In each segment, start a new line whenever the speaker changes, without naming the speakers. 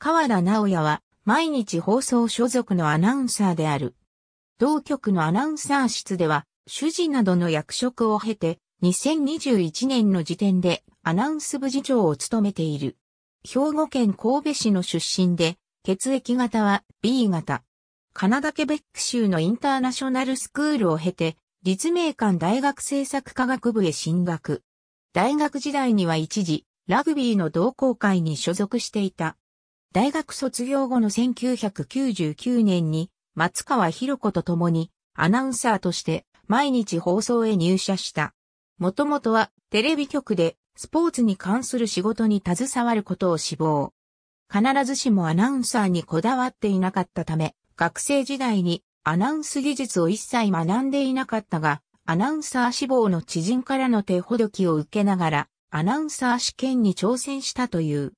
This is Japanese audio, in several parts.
河田直也は毎日放送所属のアナウンサーである。同局のアナウンサー室では、主事などの役職を経て、2021年の時点でアナウンス部次長を務めている。兵庫県神戸市の出身で、血液型は B 型。カナダケベック州のインターナショナルスクールを経て、立命館大学政策科学部へ進学。大学時代には一時、ラグビーの同好会に所属していた。大学卒業後の1999年に松川博子と共にアナウンサーとして毎日放送へ入社した。もともとはテレビ局でスポーツに関する仕事に携わることを志望。必ずしもアナウンサーにこだわっていなかったため、学生時代にアナウンス技術を一切学んでいなかったが、アナウンサー志望の知人からの手ほどきを受けながら、アナウンサー試験に挑戦したという。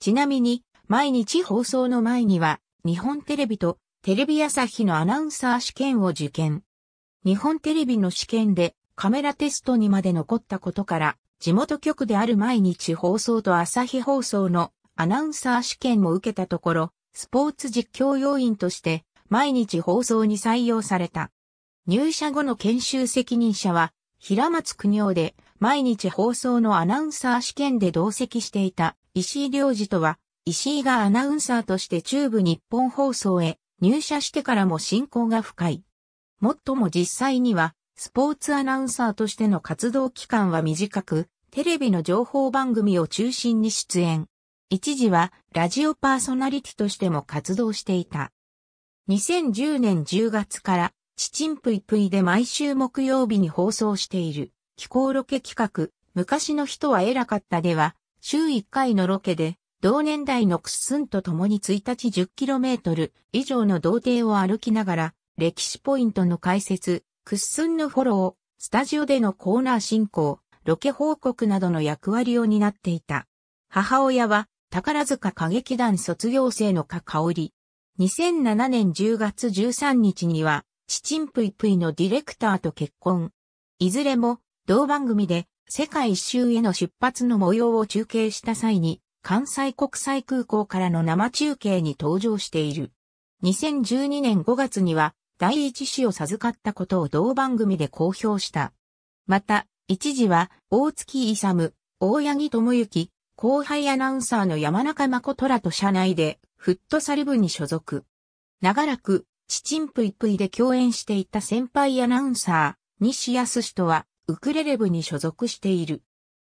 ちなみに、毎日放送の前には、日本テレビとテレビ朝日のアナウンサー試験を受験。日本テレビの試験でカメラテストにまで残ったことから、地元局である毎日放送と朝日放送のアナウンサー試験も受けたところ、スポーツ実況要員として毎日放送に採用された。入社後の研修責任者は、平松国夫で毎日放送のアナウンサー試験で同席していた石井良二とは石井がアナウンサーとして中部日本放送へ入社してからも親交が深い。もっとも実際には、スポーツアナウンサーとしての活動期間は短く、テレビの情報番組を中心に出演。一時はラジオパーソナリティとしても活動していた。2010年10月から、チチンプイプイで毎週木曜日に放送している、気候ロケ企画、昔の人は偉かったでは、週1回のロケで、同年代のクッスンと共に1日 10km 以上の道貞を歩きながら、歴史ポイントの解説、クッスンのフォロー、スタジオでのコーナー進行、ロケ報告などの役割を担っていた。母親は、宝塚歌劇団卒業生のか香り。2007年10月13日には、チチンプイプイのディレクターと結婚。いずれも、同番組で世界一周への出発の模様を中継した際に、関西国際空港からの生中継に登場している。2012年5月には第一子を授かったことを同番組で公表した。また、一時は大月勇、大八木智之、後輩アナウンサーの山中誠らと社内でフットサル部に所属。長らく、チチンプイプイで共演していた先輩アナウンサー、西康氏とはウクレレ部に所属している。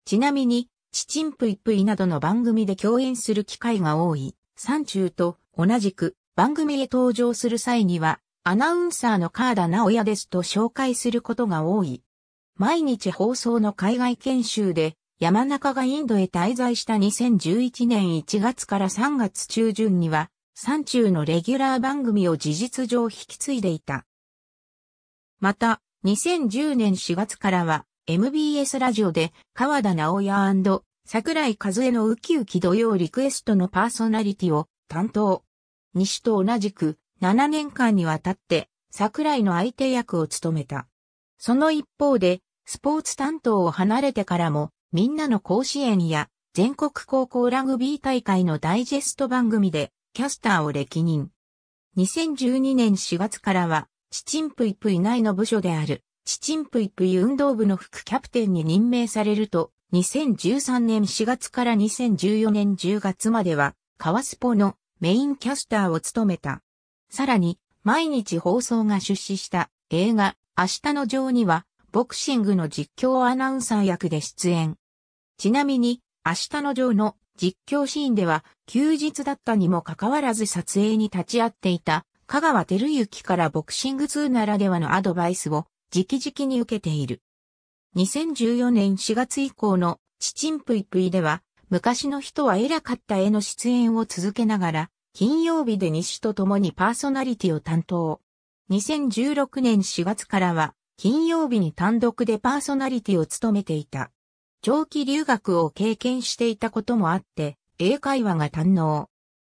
ちなみに、チチンプイプイなどの番組で共演する機会が多い、山中と同じく番組へ登場する際には、アナウンサーの河田直也ですと紹介することが多い。毎日放送の海外研修で、山中がインドへ滞在した2011年1月から3月中旬には、山中のレギュラー番組を事実上引き継いでいた。また、2010年4月からは、MBS ラジオで川田直也桜井和恵のウキウキ土曜リクエストのパーソナリティを担当。西と同じく7年間にわたって桜井の相手役を務めた。その一方でスポーツ担当を離れてからもみんなの甲子園や全国高校ラグビー大会のダイジェスト番組でキャスターを歴任。2012年4月からは、チチンプイプイ内の部署であるチチンプイプイ運動部の副キャプテンに任命されると、2013年4月から2014年10月までは、カワスポのメインキャスターを務めた。さらに、毎日放送が出資した映画、明日の情には、ボクシングの実況アナウンサー役で出演。ちなみに、明日の情の実況シーンでは、休日だったにもかかわらず撮影に立ち会っていた、香川照之からボクシング2ならではのアドバイスを直々に受けている。2014年4月以降のチチンプイプイでは、昔の人は偉かった絵の出演を続けながら、金曜日で日と共にパーソナリティを担当。2016年4月からは、金曜日に単独でパーソナリティを務めていた。長期留学を経験していたこともあって、英会話が堪能。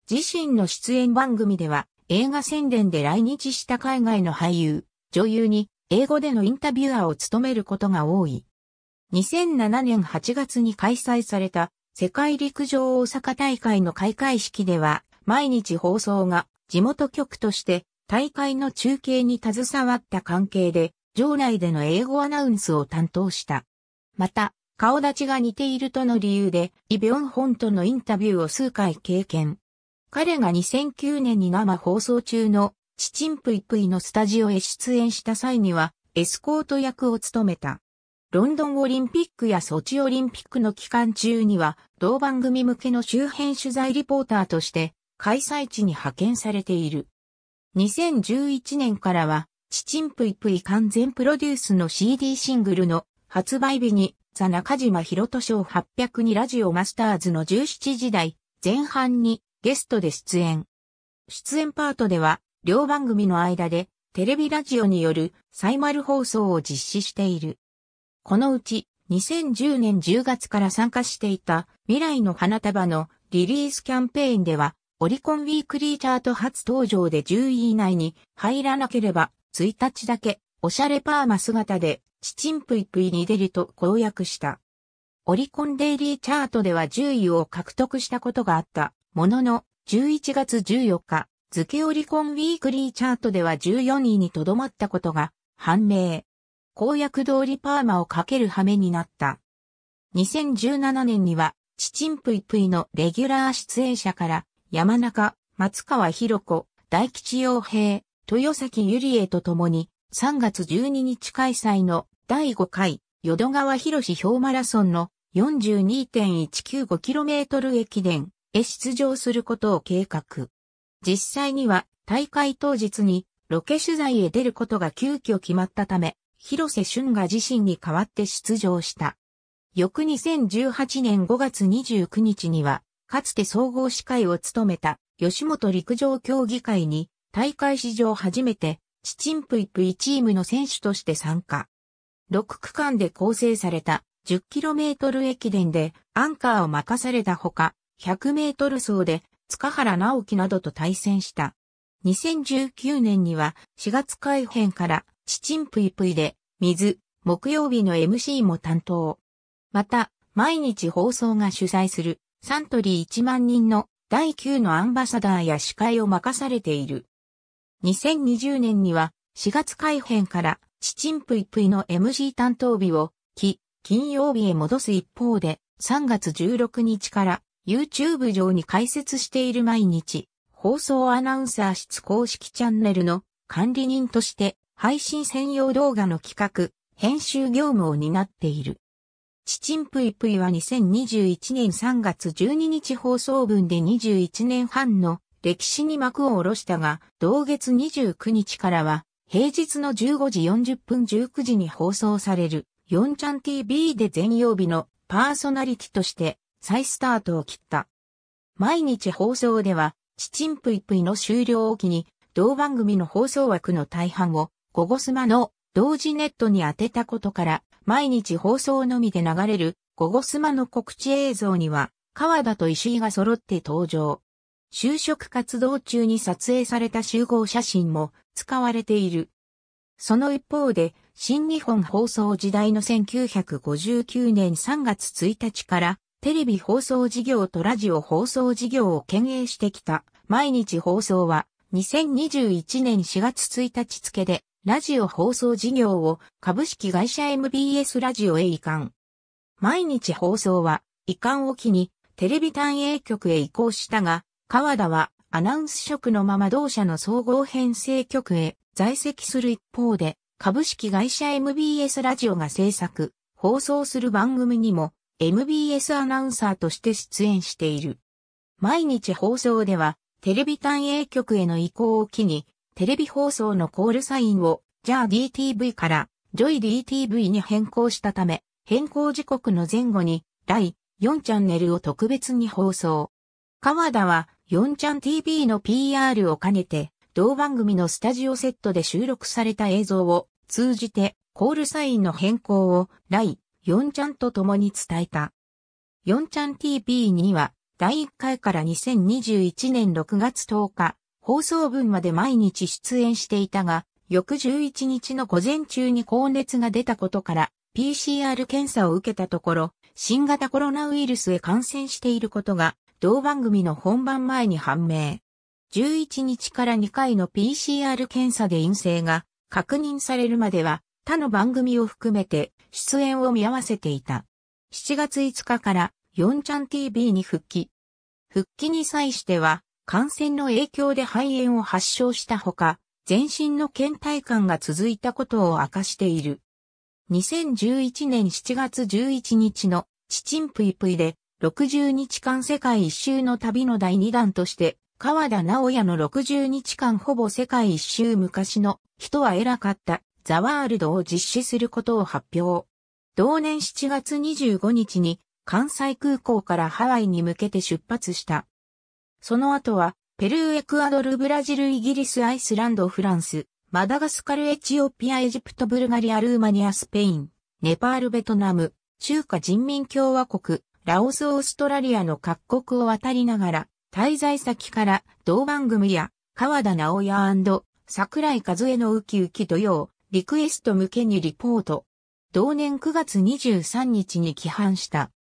自身の出演番組では、映画宣伝で来日した海外の俳優、女優に英語でのインタビュアーを務めることが多い。2007年8月に開催された世界陸上大阪大会の開会式では毎日放送が地元局として大会の中継に携わった関係で場内での英語アナウンスを担当した。また、顔立ちが似ているとの理由で、イ・ビョンホンとのインタビューを数回経験。彼が2009年に生放送中のチチンプイプイのスタジオへ出演した際には、エスコート役を務めた。ロンドンオリンピックやソチオリンピックの期間中には、同番組向けの周辺取材リポーターとして、開催地に派遣されている。2011年からは、チチンプイプイ完全プロデュースの CD シングルの発売日に、ザ中島博人賞800にラジオマスターズの17時台前半にゲストで出演。出演パートでは、両番組の間でテレビラジオによるサイマル放送を実施している。このうち2010年10月から参加していた未来の花束のリリースキャンペーンではオリコンウィークリーチャート初登場で10位以内に入らなければ1日だけおしゃれパーマ姿でチチンプイプイに出ると公約した。オリコンデイリーチャートでは10位を獲得したことがあったものの11月14日付けオリコンウィークリーチャートでは14位にとどまったことが判明。公約通りパーマをかける羽目になった。2017年には、チチンプイプイのレギュラー出演者から、山中、松川博子、大吉洋平、豊崎ゆりえと共に、3月12日開催の第5回、淀川博士表マラソンの 42.195km 駅伝へ出場することを計画。実際には大会当日にロケ取材へ出ることが急遽決まったため、広瀬俊が自身に代わって出場した。翌2018年5月29日には、かつて総合司会を務めた吉本陸上競技会に大会史上初めてチチンプイプイチームの選手として参加。6区間で構成された 10km 駅伝でアンカーを任されたほか、100m 走で塚原直樹などと対戦した。2019年には4月改編からチチンプイプイで水、木曜日の MC も担当。また、毎日放送が主催するサントリー1万人の第9のアンバサダーや司会を任されている。2020年には4月改編からチチンプイプイの MC 担当日を、き、金曜日へ戻す一方で、3月16日から YouTube 上に開設している毎日、放送アナウンサー室公式チャンネルの管理人として配信専用動画の企画、編集業務を担っている。チチンプイプイは2021年3月12日放送分で21年半の歴史に幕を下ろしたが、同月29日からは平日の15時40分19時に放送される4ちゃん TV で全曜日のパーソナリティとして再スタートを切った。毎日放送では、チチンプイプイの終了を機に、同番組の放送枠の大半を、ゴゴスマの同時ネットに当てたことから、毎日放送のみで流れる、ゴゴスマの告知映像には、川田と石井が揃って登場。就職活動中に撮影された集合写真も使われている。その一方で、新日本放送時代の1959年3月1日からテレビ放送事業とラジオ放送事業を兼営してきた毎日放送は2021年4月1日付でラジオ放送事業を株式会社 MBS ラジオへ移管。毎日放送は移管を機にテレビ単営局へ移行したが、川田はアナウンス職のまま同社の総合編成局へ在籍する一方で、株式会社 MBS ラジオが制作、放送する番組にも MBS アナウンサーとして出演している。毎日放送では、テレビ単営局への移行を機に、テレビ放送のコールサインを、ジャー DTV から、ジョイ DTV に変更したため、変更時刻の前後に、第4チャンネルを特別に放送。川田は、4チャン TV の PR を兼ねて、同番組のスタジオセットで収録された映像を通じて、コールサインの変更を、来、4ちゃんと共に伝えた。4ちゃん TV には、第1回から2021年6月10日、放送分まで毎日出演していたが、翌11日の午前中に高熱が出たことから、PCR 検査を受けたところ、新型コロナウイルスへ感染していることが、同番組の本番前に判明。11日から2回の PCR 検査で陰性が確認されるまでは、他の番組を含めて出演を見合わせていた。7月5日から4チャン TV に復帰。復帰に際しては、感染の影響で肺炎を発症したほか、全身の倦怠感が続いたことを明かしている。2011年7月11日のチチンプイプイで60日間世界一周の旅の第2弾として川田直也の60日間ほぼ世界一周昔の人は偉かったザワールドを実施することを発表。同年7月25日に関西空港からハワイに向けて出発した。その後は、ペルー、エクアドル、ブラジル、イギリス、アイスランド、フランス、マダガスカル、エチオピア、エジプト、ブルガリア、ルーマニア、スペイン、ネパール、ベトナム、中華人民共和国、ラオス、オーストラリアの各国を渡りながら、滞在先から同番組や川田直也桜井和恵のウキウキ土曜、リクエスト向けにリポート。同年9月23日に規範した。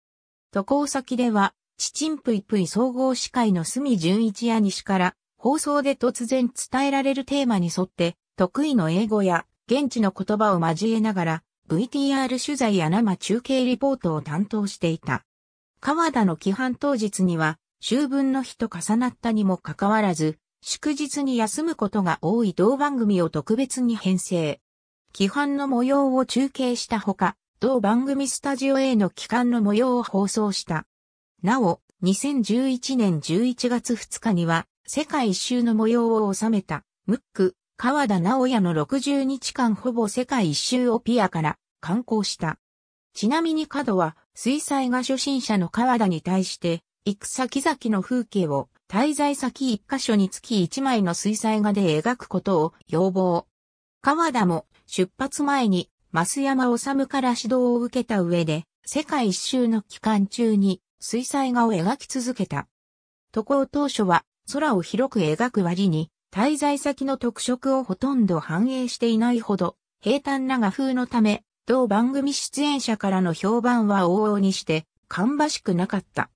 渡航先では、チチンプイプイ総合司会の隅純一や西から、放送で突然伝えられるテーマに沿って、得意の英語や現地の言葉を交えながら、VTR 取材や生中継リポートを担当していた。川田の規範当日には、秋分の日と重なったにもかかわらず、祝日に休むことが多い同番組を特別に編成。規範の模様を中継したほか、同番組スタジオへの帰還の模様を放送した。なお、2011年11月2日には、世界一周の模様を収めた、ムック、川田直也の60日間ほぼ世界一周をピアから観光した。ちなみに角は、水彩画初心者の川田に対して、行く先々の風景を、滞在先一箇所につき一枚の水彩画で描くことを要望。川田も出発前に、増山治から指導を受けた上で、世界一周の期間中に、水彩画を描き続けた。渡航当初は、空を広く描く割に、滞在先の特色をほとんど反映していないほど、平坦な画風のため、同番組出演者からの評判は往々にして、芳しくなかった。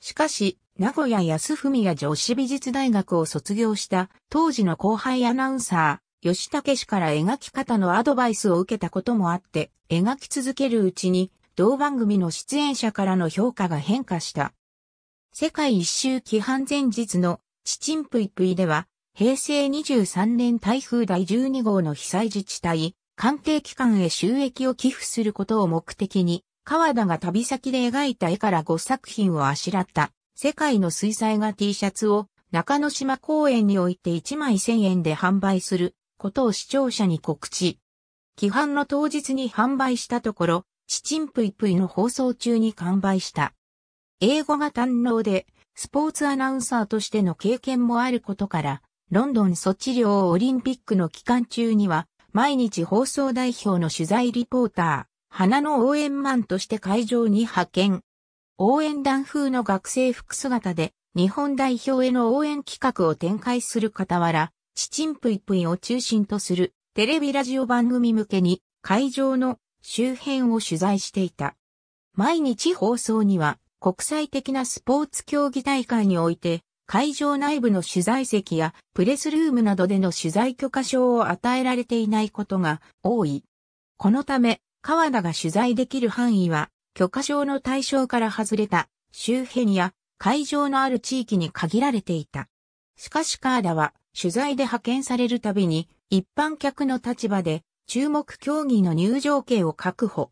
しかし、名古屋安文や女子美術大学を卒業した当時の後輩アナウンサー、吉武氏から描き方のアドバイスを受けたこともあって、描き続けるうちに、同番組の出演者からの評価が変化した。世界一周規範前日のチチンプイプイでは、平成23年台風第12号の被災自治体、関係機関へ収益を寄付することを目的に、川田が旅先で描いた絵から5作品をあしらった、世界の水彩画 T シャツを中野島公園において1枚1000円で販売することを視聴者に告知。規範の当日に販売したところ、チチンプイプイの放送中に完売した。英語が堪能で、スポーツアナウンサーとしての経験もあることから、ロンドン措置量オリンピックの期間中には、毎日放送代表の取材リポーター、花の応援マンとして会場に派遣。応援団風の学生服姿で、日本代表への応援企画を展開する傍ら、チチンプイプイを中心とするテレビラジオ番組向けに会場の周辺を取材していた。毎日放送には国際的なスポーツ競技大会において会場内部の取材席やプレスルームなどでの取材許可証を与えられていないことが多い。このため、川田が取材できる範囲は許可証の対象から外れた周辺や会場のある地域に限られていた。しかしカーダは取材で派遣されるたびに一般客の立場で注目競技の入場券を確保。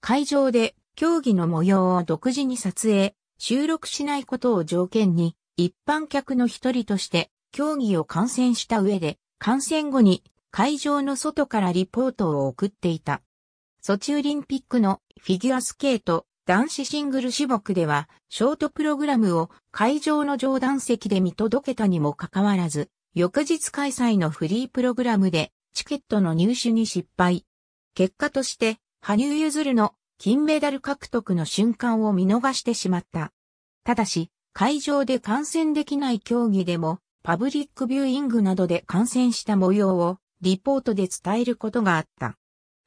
会場で競技の模様を独自に撮影、収録しないことを条件に一般客の一人として競技を観戦した上で観戦後に会場の外からリポートを送っていた。ソチオリンピックのフィギュアスケート男子シングル種目では、ショートプログラムを会場の上段席で見届けたにもかかわらず、翌日開催のフリープログラムでチケットの入手に失敗。結果として、羽生結弦の金メダル獲得の瞬間を見逃してしまった。ただし、会場で観戦できない競技でも、パブリックビューイングなどで観戦した模様をリポートで伝えることがあった。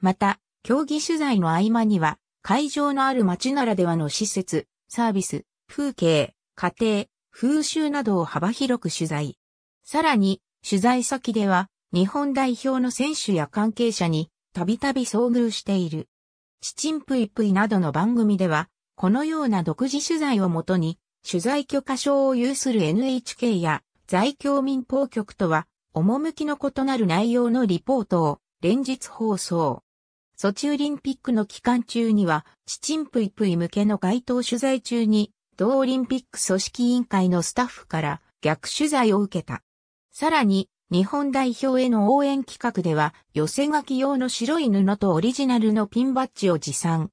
また、競技取材の合間には、会場のある街ならではの施設、サービス、風景、家庭、風習などを幅広く取材。さらに、取材先では、日本代表の選手や関係者に、たびたび遭遇している。チチンプイプイなどの番組では、このような独自取材をもとに、取材許可証を有する NHK や在京民放局とは、趣の異なる内容のリポートを連日放送。ソチオリンピックの期間中には、チチンプイプイ向けの街頭取材中に、同オリンピック組織委員会のスタッフから逆取材を受けた。さらに、日本代表への応援企画では、寄せ書き用の白い布とオリジナルのピンバッジを持参。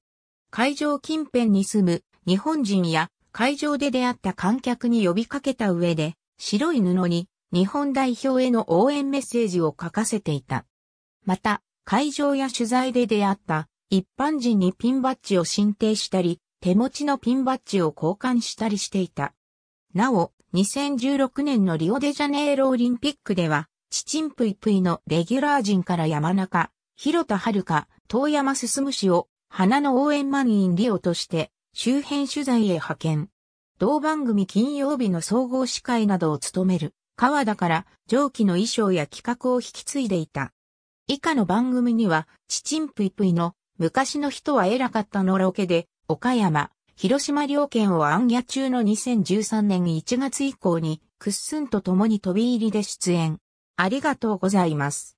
会場近辺に住む日本人や会場で出会った観客に呼びかけた上で、白い布に日本代表への応援メッセージを書かせていた。また、会場や取材で出会った一般人にピンバッジを申請したり、手持ちのピンバッジを交換したりしていた。なお、2016年のリオデジャネイロオリンピックでは、チチンプイプイのレギュラー陣から山中、広田遥、遠山進氏を、花の応援満員リオとして、周辺取材へ派遣。同番組金曜日の総合司会などを務める、川田から上記の衣装や企画を引き継いでいた。以下の番組には、チチンプイプイの、昔の人は偉かったのロケで、岡山、広島両県を暗夜中の2013年1月以降に、くっすんと共に飛び入りで出演。ありがとうございます。